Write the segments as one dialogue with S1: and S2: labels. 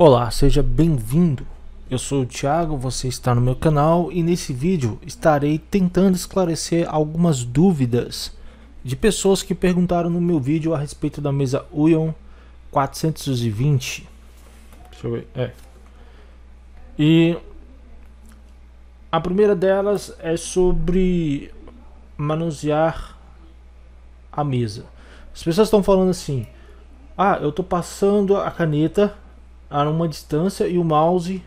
S1: Olá, seja bem-vindo. Eu sou o Thiago, você está no meu canal e nesse vídeo estarei tentando esclarecer algumas dúvidas de pessoas que perguntaram no meu vídeo a respeito da mesa Uion 420. Deixa eu ver. É. E a primeira delas é sobre manusear a mesa. As pessoas estão falando assim: "Ah, eu estou passando a caneta a uma distância e o mouse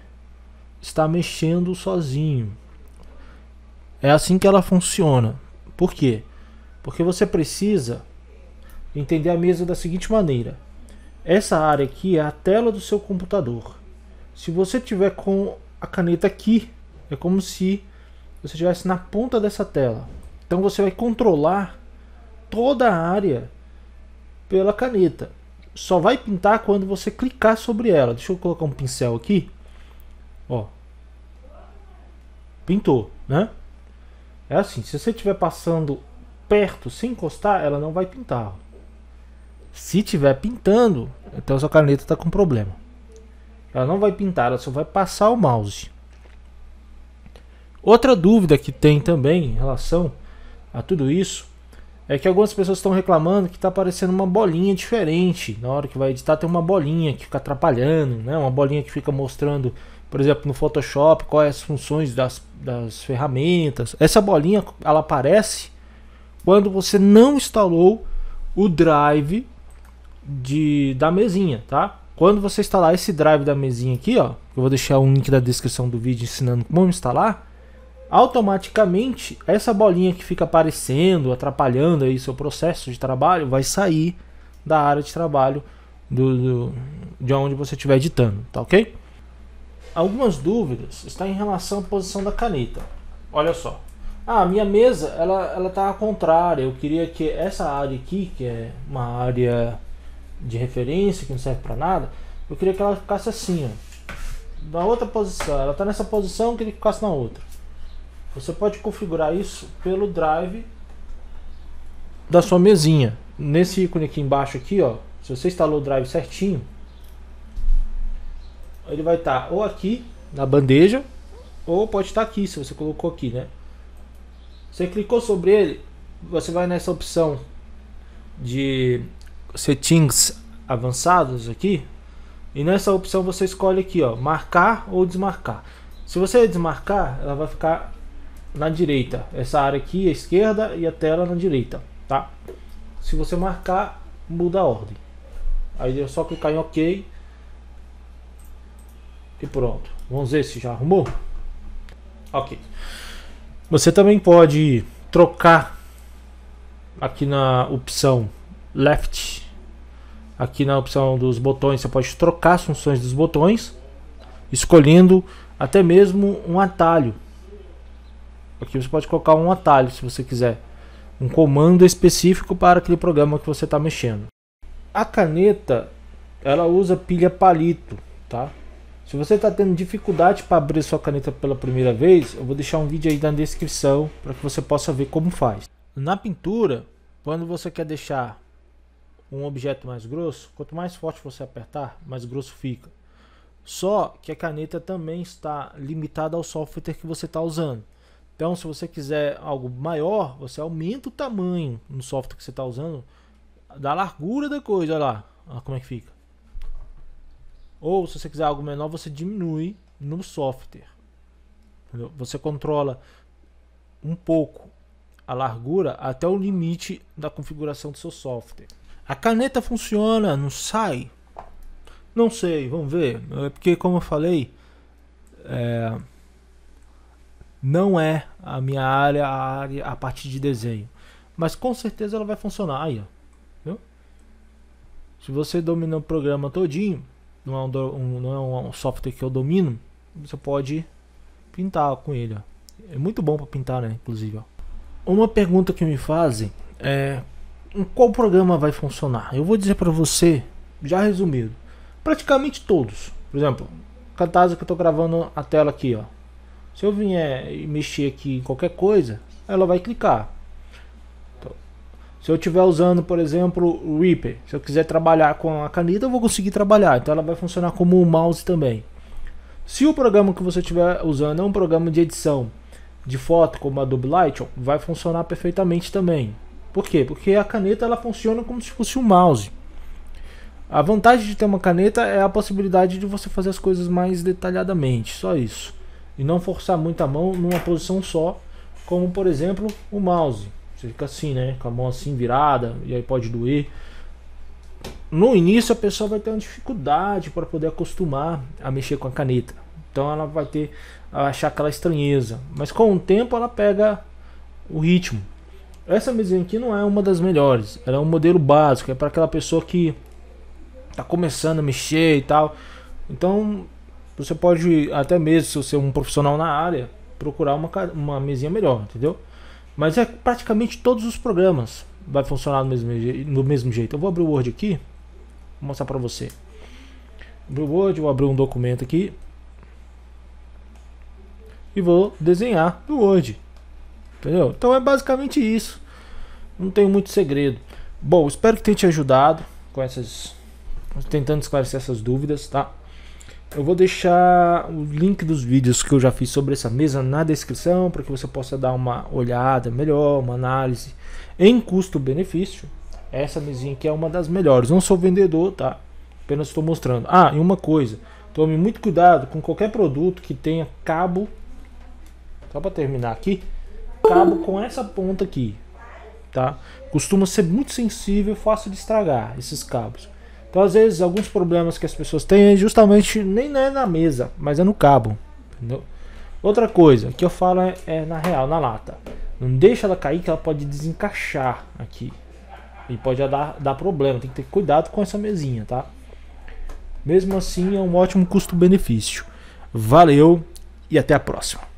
S1: está mexendo sozinho. É assim que ela funciona. Por quê? Porque você precisa entender a mesa da seguinte maneira. Essa área aqui é a tela do seu computador. Se você tiver com a caneta aqui, é como se você estivesse na ponta dessa tela. Então você vai controlar toda a área pela caneta só vai pintar quando você clicar sobre ela. Deixa eu colocar um pincel aqui. Ó. Pintou, né? É assim, se você estiver passando perto, sem encostar, ela não vai pintar. Se tiver pintando, então sua caneta está com problema. Ela não vai pintar, ela só vai passar o mouse. Outra dúvida que tem também em relação a tudo isso é que algumas pessoas estão reclamando que está aparecendo uma bolinha diferente. Na hora que vai editar, tem uma bolinha que fica atrapalhando, né? uma bolinha que fica mostrando, por exemplo, no Photoshop, quais as funções das, das ferramentas. Essa bolinha ela aparece quando você não instalou o drive de, da mesinha, tá? Quando você instalar esse drive da mesinha aqui, ó, eu vou deixar o link da descrição do vídeo ensinando como instalar automaticamente essa bolinha que fica aparecendo, atrapalhando aí seu processo de trabalho, vai sair da área de trabalho do, do de onde você estiver editando, tá ok? Algumas dúvidas está em relação à posição da caneta. Olha só. Ah, minha mesa ela ela está ao contrário. Eu queria que essa área aqui, que é uma área de referência que não serve para nada, eu queria que ela ficasse assim, ó. Na outra posição, ela está nessa posição, eu queria que ficasse na outra. Você pode configurar isso pelo drive da sua mesinha. Nesse ícone aqui embaixo aqui, ó, se você instalou o drive certinho, ele vai estar tá ou aqui na bandeja, ou pode estar tá aqui, se você colocou aqui, né? Você clicou sobre ele, você vai nessa opção de settings avançados aqui, e nessa opção você escolhe aqui, ó, marcar ou desmarcar. Se você desmarcar, ela vai ficar na direita. Essa área aqui, é a esquerda e a tela na direita, tá? Se você marcar, muda a ordem. Aí é só clicar em OK. E pronto. Vamos ver se já arrumou. Ok. Você também pode trocar aqui na opção Left. Aqui na opção dos botões, você pode trocar as funções dos botões, escolhendo até mesmo um atalho Aqui você pode colocar um atalho se você quiser, um comando específico para aquele programa que você está mexendo. A caneta ela usa pilha palito, tá? Se você está tendo dificuldade para abrir sua caneta pela primeira vez, eu vou deixar um vídeo aí na descrição para que você possa ver como faz. Na pintura, quando você quer deixar um objeto mais grosso, quanto mais forte você apertar, mais grosso fica. Só que a caneta também está limitada ao software que você está usando. Então, se você quiser algo maior, você aumenta o tamanho no software que você está usando, da largura da coisa, olha lá, olha como é que fica. Ou se você quiser algo menor, você diminui no software. Entendeu? Você controla um pouco a largura até o limite da configuração do seu software. A caneta funciona, não sai? Não sei, vamos ver. É porque como eu falei, é, não é a minha área, a área, a parte de desenho. Mas com certeza ela vai funcionar aí, ó. Viu? Se você domina o programa todinho, não é um, um, não é um software que eu domino, você pode pintar com ele, ó. É muito bom para pintar, né, inclusive, ó. Uma pergunta que me fazem é qual programa vai funcionar? Eu vou dizer para você, já resumido, praticamente todos. Por exemplo, cartaz que eu estou gravando a tela aqui, ó. Se eu vier e mexer aqui em qualquer coisa, ela vai clicar. Então, se eu estiver usando, por exemplo, o Reaper, se eu quiser trabalhar com a caneta, eu vou conseguir trabalhar. Então ela vai funcionar como um mouse também. Se o programa que você estiver usando é um programa de edição de foto, como a Adobe Lightroom, vai funcionar perfeitamente também. Por quê? Porque a caneta ela funciona como se fosse um mouse. A vantagem de ter uma caneta é a possibilidade de você fazer as coisas mais detalhadamente, só isso e não forçar muito a mão numa posição só, como por exemplo o mouse. Você fica assim, né? Com a mão assim virada e aí pode doer. No início a pessoa vai ter uma dificuldade para poder acostumar a mexer com a caneta. Então ela vai ter a achar aquela estranheza, mas com o tempo ela pega o ritmo. Essa mesinha aqui não é uma das melhores, ela é um modelo básico, é para aquela pessoa que está começando a mexer e tal. Então você pode, até mesmo se você é um profissional na área, procurar uma, uma mesinha melhor, entendeu? Mas é praticamente todos os programas vai funcionar do mesmo, do mesmo jeito. Eu vou abrir o Word aqui, vou mostrar para você. Abrir o Word, vou abrir um documento aqui e vou desenhar no Word. Entendeu? Então é basicamente isso. Não tem muito segredo. Bom, espero que tenha te ajudado com essas tentando esclarecer essas dúvidas, tá? Eu vou deixar o link dos vídeos que eu já fiz sobre essa mesa na descrição para que você possa dar uma olhada melhor, uma análise em custo-benefício. Essa mesinha aqui é uma das melhores. Não sou vendedor, tá? Apenas estou mostrando. Ah, e uma coisa, tome muito cuidado com qualquer produto que tenha cabo. Só para terminar aqui, cabo com essa ponta aqui, tá? Costuma ser muito sensível, fácil de estragar esses cabos. Então, às vezes, alguns problemas que as pessoas têm é justamente nem é na mesa, mas é no cabo. Entendeu? Outra coisa que eu falo é, é, na real, na lata. Não deixa ela cair que ela pode desencaixar aqui. E pode dar, dar problema. Tem que ter cuidado com essa mesinha, tá? Mesmo assim, é um ótimo custo-benefício. Valeu e até a próxima.